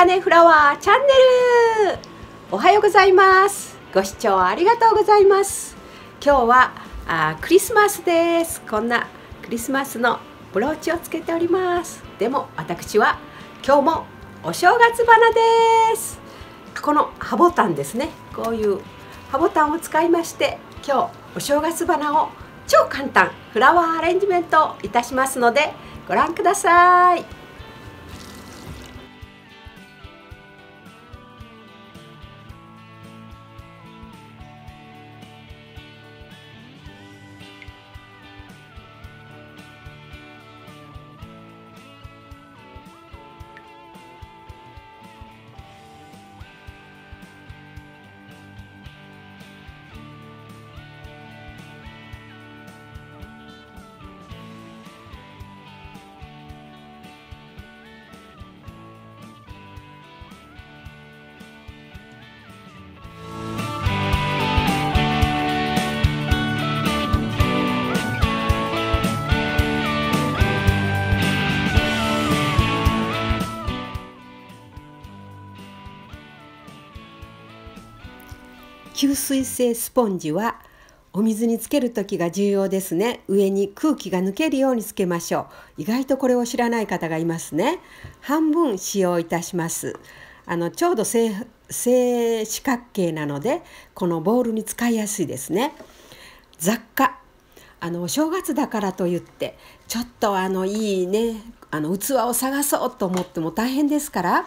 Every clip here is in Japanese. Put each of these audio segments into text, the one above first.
金フラワーチャンネルおはようございますご視聴ありがとうございます今日はあクリスマスですこんなクリスマスのブローチをつけておりますでも私は今日もお正月花ですこのハボタンですねこういうハボタンを使いまして今日お正月花を超簡単フラワーアレンジメントいたしますのでご覧ください水性スポンジはお水につける時が重要ですね上に空気が抜けるようにつけましょう意外とこれを知らない方がいますね半分使用いたしますあのちょうど正四角形なのでこのボールに使いやすいですね雑貨あのお正月だからといってちょっとあのいいねあの器を探そうと思っても大変ですから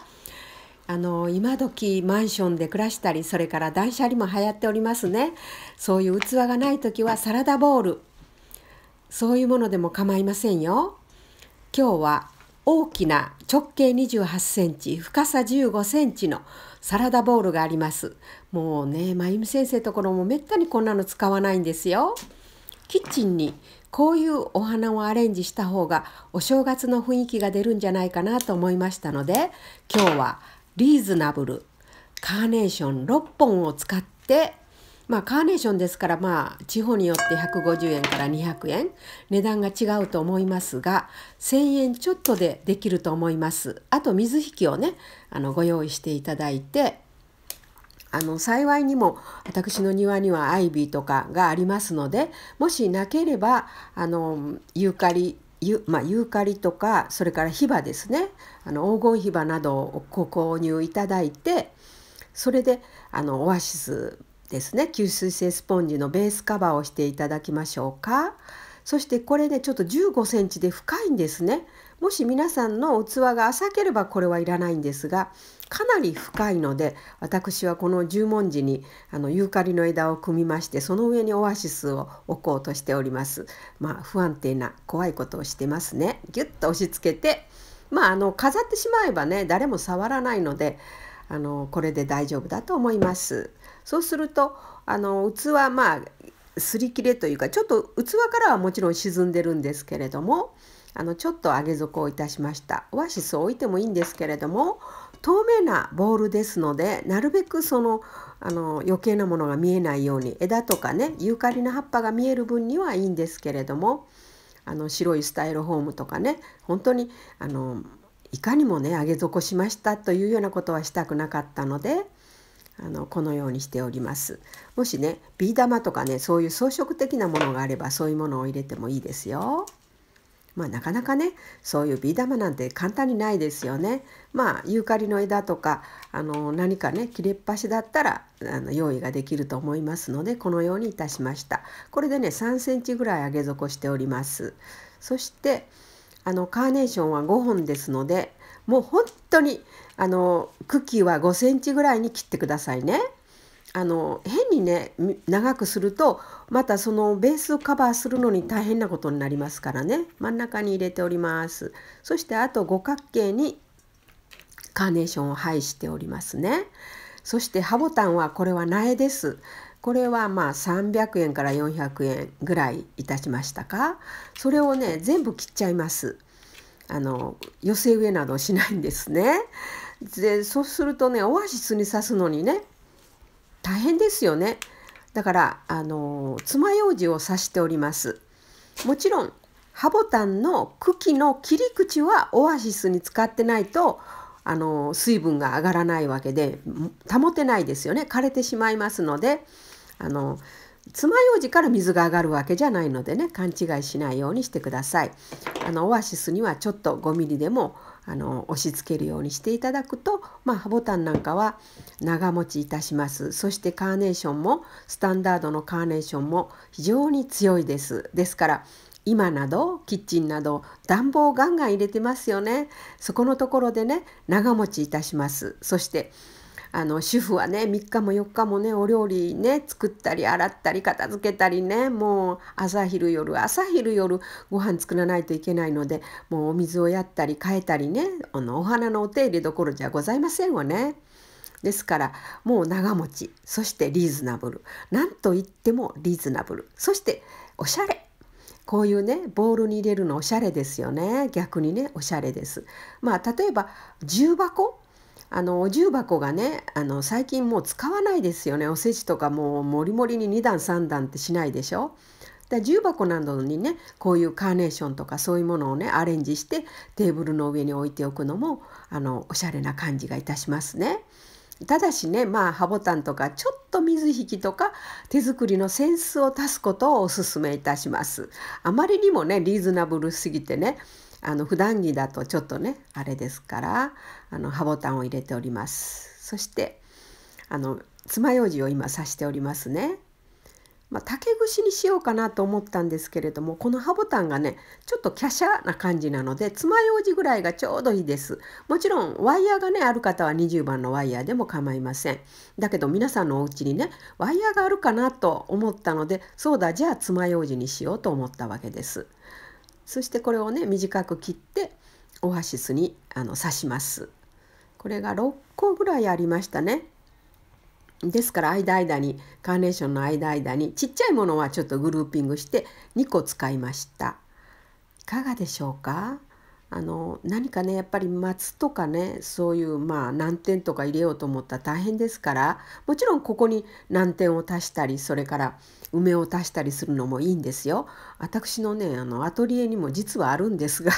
あの今時マンションで暮らしたりそれから断捨離も流行っておりますねそういう器がない時はサラダボウルそういうものでも構いませんよ今日は大きな直径28センチ深さ15センチのサラダボウルがありますもうねまゆみ先生ところもめったにこんなの使わないんですよキッチンにこういうお花をアレンジした方がお正月の雰囲気が出るんじゃないかなと思いましたので今日はリーズナブルカーネーション6本を使ってまあカーネーションですからまあ地方によって150円から200円値段が違うと思いますが1,000円ちょっとでできると思います。あと水引きをねあのご用意していただいてあの幸いにも私の庭にはアイビーとかがありますのでもしなければあのユーカリゆまあ、ユーカリとかそれからヒバですねあの黄金ヒバなどをご購入いただいてそれであのオアシスですね吸水性スポンジのベースカバーをしていただきましょうかそしてこれねちょっと1 5センチで深いんですねもし皆さんの器が浅ければこれはいらないんですがかなり深いので私はこの十文字にあのユーカリの枝を組みましてその上にオアシスを置こうとしております。まあ、不安定な怖いことをしてますね。ギュッと押し付けてまああの飾ってしまえばね誰も触らないのであのこれで大丈夫だと思います。そうするとあの器まあ擦り切れというかちょっと器からはもちろん沈んでるんですけれどもあのちょっと上げ底をいたしましたオアシスを置いてもいいんですけれども透明なボールですのでなるべくそのあの余計なものが見えないように枝とかねユーカリの葉っぱが見える分にはいいんですけれどもあの白いスタイルホームとかね本当にあのいかにもね上げ底しましたというようなことはしたくなかったので。あのこのようにしておりますもしねビー玉とかねそういう装飾的なものがあればそういうものを入れてもいいですよ。まあ、なかなかねそういうビー玉なんて簡単にないですよね。まあユーカリの枝とかあの何かね切れっ端だったらあの用意ができると思いますのでこのようにいたしました。これでね3センチぐらい上げ底しております。そしてあのカーネーションは5本ですのでもう本当にあの茎は5センチぐらいに切ってくださいね。あの変にね長くするとまたそのベースをカバーするのに大変なことになりますからね真ん中に入れておりますそしてあと五角形にカーネーションを配しておりますねそしてハボタンはこれは苗ですこれはまあ300円から400円ぐらいいたしましたかそれをね全部切っちゃいますあの寄せ植えなどしないんですねでそうするとねオアシスに刺すのにね大変ですよね。だからあの爪楊枝を刺しております。もちろんハボタンの茎の切り口はオアシスに使ってないとあの水分が上がらないわけで保てないですよね枯れてしまいますのであの爪楊枝から水が上がるわけじゃないのでね勘違いしないようにしてください。あのオアシスにはちょっと5ミリでもあの押し付けるようにしていただくと、まあ、ボタンなんかは長持ちいたしますそしてカーネーションもスタンダードのカーネーションも非常に強いですですから今などキッチンなど暖房をガンガン入れてますよねそこのところでね長持ちいたしますそしてあの主婦はね3日も4日もねお料理ね作ったり洗ったり片付けたりねもう朝昼夜朝昼夜ご飯作らないといけないのでもうお水をやったり変えたりねあのお花のお手入れどころじゃございませんわね。ですからもう長持ちそしてリーズナブルなんといってもリーズナブルそしておしゃれこういうねボールに入れるのおしゃれですよね逆にねおしゃれです。まあ例えば重箱あのお重箱がねあの最近もう使わないですよねおせちとかもうもりもりに2段3段ってしないでしょ。だ重箱などにねこういうカーネーションとかそういうものをねアレンジしてテーブルの上に置いておくのもあのおしゃれな感じがいたしますね。ただしねまあハボタンとかちょっと水引きとか手作りのセンスを足すことをおすすめいたします。あまりにもねリーズナブルすぎてねあの普段着だとちょっとねあれですからあのハボタンを入れておりますそしてあの爪楊枝を今刺しておりますね、まあ、竹串にしようかなと思ったんですけれどもこのハボタンがねちょっと華奢な感じなので爪楊枝ぐらいがちょうどいいですもちろんワイヤーがねある方は20番のワイヤーでも構いませんだけど皆さんのお家にねワイヤーがあるかなと思ったのでそうだじゃあ爪楊枝にしようと思ったわけですそしてこれをね短く切ってオアシスにあの刺します。これが6個ぐらいありましたね。ですから間間にカーネーションの間間にちっちゃいものはちょっとグルーピングして2個使いました。いかがでしょうかあの何かねやっぱり松とかねそういうまあ難点とか入れようと思ったら大変ですからもちろんここに難点を足したりそれから梅を足したりするのもいいんですよ。私のねあのアトリエにも実はあるんですが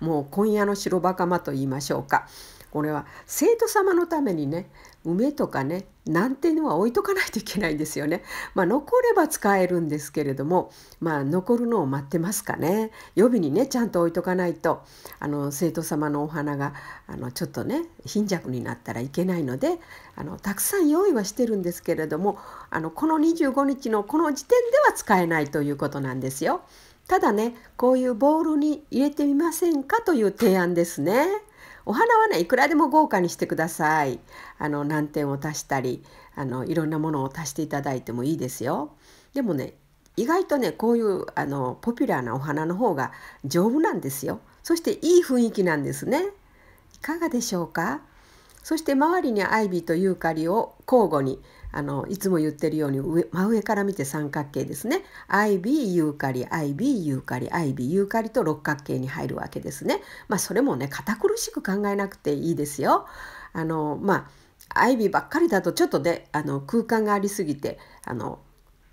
もう今夜の白バカマと言いましょうか。これは生徒様のためにね梅とかねなんていうのは置いとかないといけないんですよね。まあ、残れば使えるんですけれども、まあ、残るのを待ってますかね予備にねちゃんと置いとかないとあの生徒様のお花があのちょっとね貧弱になったらいけないのであのたくさん用意はしてるんですけれどもあのこの25日のこの時点では使えないということなんですよ。ただねこういうボールに入れてみませんかという提案ですね。お花はねいくらでも豪華にしてくださいあの難点を足したりあのいろんなものを足していただいてもいいですよでもね意外とねこういうあのポピュラーなお花の方が丈夫なんですよそしていい雰囲気なんですねいかがでしょうかそして周りにアイビーとユーカリを交互にあのいつも言ってるように上真上から見て三角形ですね IB ユーカリ IB ユーカリ IB ユーカリと六角形に入るわけですね。まあ、それもね堅苦しく考えなくていいですよ。あのまあ IB ばっかりだとちょっとであの空間がありすぎてあの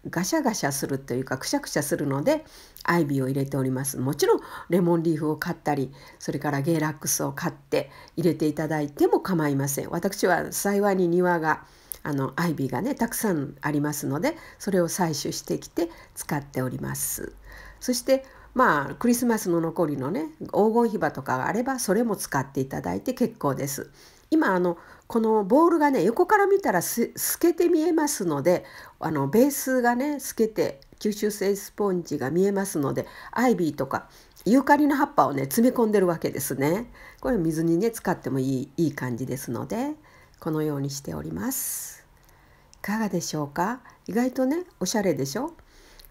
ガシャガシャするというかくしゃくしゃするのでアイビーを入れておりますもちろんレモンリーフを買ったりそれからゲイラックスを買って入れていただいても構いません私は幸いに庭があのアイビーがねたくさんありますのでそれを採取してきて使っております。そしてまあクリスマスの残りのね黄金ヒバとかがあればそれも使っていただいて結構です。今あのこのボールがね横から見たら透けて見えますのであのベースがね透けて吸収性スポンジが見えますのでアイビーとかユーカリの葉っぱをね詰め込んでるわけですね。これ水にね使ってもいいいい感じですのでこのようにしております。かがでしょうか意外とねおしゃれでしょ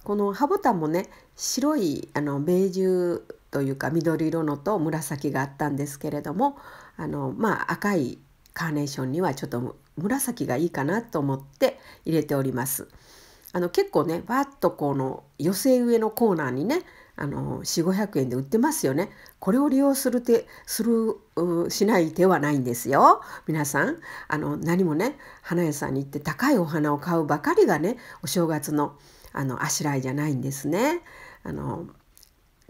このハボタンもね白いあのベージュというか緑色のと紫があったんですけれどもあの、まあ、赤いカーネーションにはちょっと紫がいいかなと思って入れております。あの結構ねわっとこの寄せ植えのコーナーにねあの4500円で売ってますよねこれを利用する手するしない手はないんですよ皆さんあの何もね花屋さんに行って高いお花を買うばかりがねお正月のあのあしらいじゃないんですねあの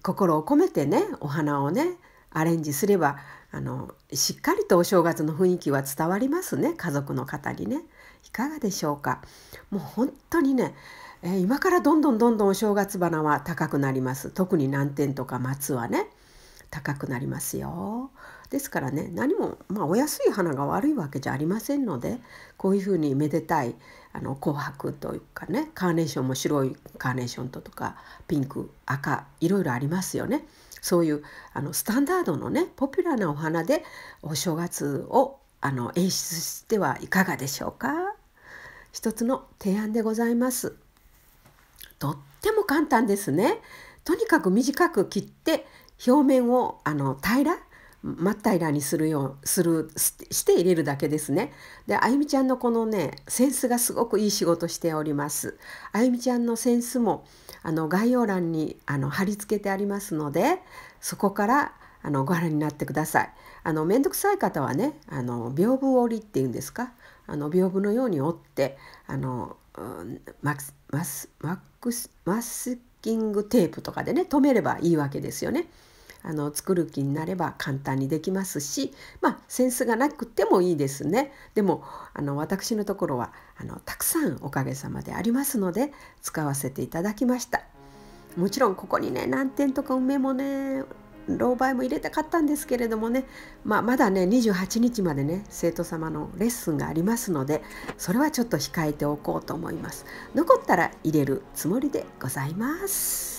心を込めてねお花をねアレンジすればあのしっかりとお正月の雰囲気は伝わりますね家族の方にねいかがでしょうかもう本当にね、え今からどんどんどんどんお正月花は高くなります特に南天とか松はね。高くなりますよ。ですからね何も、まあ、お安い花が悪いわけじゃありませんのでこういうふうにめでたいあの紅白というかねカーネーションも白いカーネーションととかピンク赤いろいろありますよね。そういうあのスタンダードのねポピュラーなお花でお正月をあの演出してはいかがでしょうか一つの提案でございます。とっても簡単ですね。とにかく短く切って表面をあの平ら真っ平らにするようするして入れるだけですね。であゆみちゃんのこのねセンスがすごくいい仕事しております。あゆみちゃんのセンスもあの概要欄にあの貼り付けてありますのでそこからあのご覧になってください。あの面倒くさい方はねあの屏風折りって言うんですかあの屏風のように折ってあの、うん、マックスマックスマックスキングテープとかでね留めればいいわけですよね。あの作る気になれば簡単にできますし、まあ、センスがなくてもいいですねでもあの私のところはあのたくさんおかげさまでありますので使わせていただきましたもちろんここにね何点とか梅もね狼狽も入れたかったんですけれどもね、まあ、まだね28日までね生徒様のレッスンがありますのでそれはちょっと控えておこうと思います残ったら入れるつもりでございます